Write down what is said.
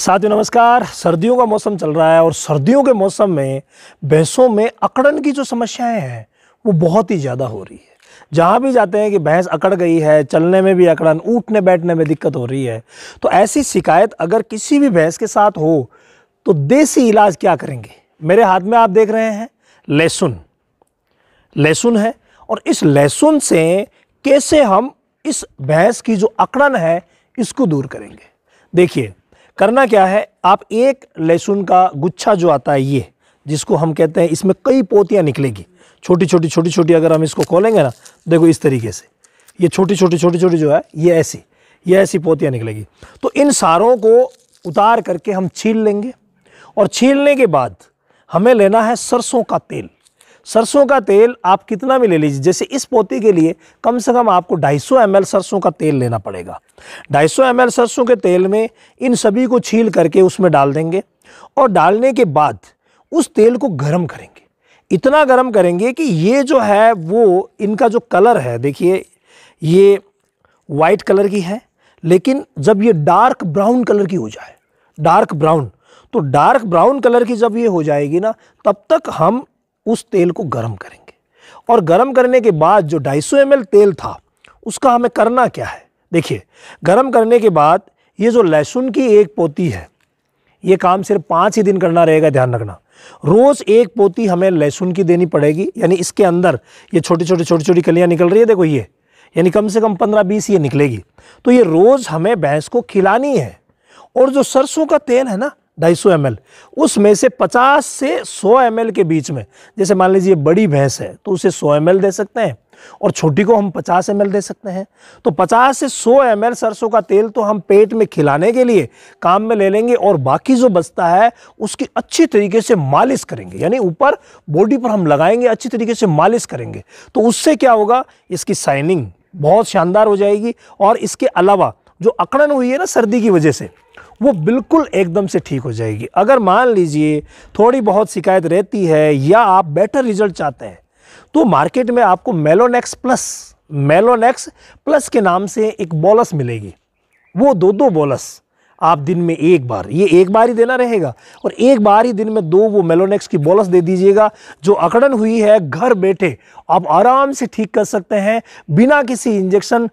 साथियों नमस्कार सर्दियों का मौसम चल रहा है और सर्दियों के मौसम में भैंसों में अकड़न की जो समस्याएं हैं वो बहुत ही ज़्यादा हो रही है जहाँ भी जाते हैं कि भैंस अकड़ गई है चलने में भी अकड़न उठने बैठने में दिक्कत हो रही है तो ऐसी शिकायत अगर किसी भी भैंस के साथ हो तो देसी इलाज क्या करेंगे मेरे हाथ में आप देख रहे हैं लहसुन लहसुन है और इस लहसुन से कैसे हम इस भैंस की जो अकड़न है इसको दूर करेंगे देखिए करना क्या है आप एक लहसुन का गुच्छा जो आता है ये जिसको हम कहते हैं इसमें कई पोतियाँ निकलेगी छोटी छोटी छोटी छोटी अगर हम इसको खोलेंगे ना देखो इस तरीके से ये छोटी छोटी छोटी छोटी जो है ये ऐसी ये ऐसी पोतियाँ निकलेगी तो इन सारों को उतार करके हम छील लेंगे और छीलने के बाद हमें लेना है सरसों का तेल सरसों का तेल आप कितना भी ले लीजिए जैसे इस पोती के लिए कम से कम आपको 250 सौ सरसों का तेल लेना पड़ेगा 250 सौ सरसों के तेल में इन सभी को छील करके उसमें डाल देंगे और डालने के बाद उस तेल को गर्म करेंगे इतना गर्म करेंगे कि ये जो है वो इनका जो कलर है देखिए ये वाइट कलर की है लेकिन जब ये डार्क ब्राउन कलर की हो जाए डार्क ब्राउन तो डार्क ब्राउन कलर की जब ये हो जाएगी ना तब तक हम उस तेल को गर्म करेंगे और गर्म करने के बाद जो सौ एम तेल था उसका हमें करना क्या है देखिए गर्म करने के बाद ये जो लहसुन की एक पोती है ये काम सिर्फ पाँच ही दिन करना रहेगा ध्यान रखना रोज़ एक पोती हमें लहसुन की देनी पड़ेगी यानी इसके अंदर ये छोटी छोटी छोटी छोटी कलियाँ निकल रही है देखो ये यानी कम से कम पंद्रह बीस ये निकलेगी तो ये रोज़ हमें भैंस को खिलानी है और जो सरसों का तेल है ना ढाई सौ एम उसमें से 50 से 100 एम के बीच में जैसे मान लीजिए बड़ी भैंस है तो उसे 100 एम दे सकते हैं और छोटी को हम 50 एम दे सकते हैं तो 50 से 100 एम सरसों का तेल तो हम पेट में खिलाने के लिए काम में ले लेंगे और बाकी जो बचता है उसकी अच्छी तरीके से मालिश करेंगे यानी ऊपर बॉडी पर हम लगाएंगे अच्छी तरीके से मालिश करेंगे तो उससे क्या होगा इसकी साइनिंग बहुत शानदार हो जाएगी और इसके अलावा जो अकड़न हुई है ना सर्दी की वजह से वो बिल्कुल एकदम से ठीक हो जाएगी अगर मान लीजिए थोड़ी बहुत शिकायत रहती है या आप बेटर रिजल्ट चाहते हैं तो मार्केट में आपको मेलोनेक्स प्लस मेलोनेक्स प्लस के नाम से एक बॉलस मिलेगी वो दो दो बॉलस आप दिन में एक बार ये एक बार ही देना रहेगा और एक बार ही दिन में दो वो मेलोनेक्स की बोलस दे दीजिएगा जो अकड़न हुई है घर बैठे आप आराम से ठीक कर सकते हैं बिना किसी इंजेक्शन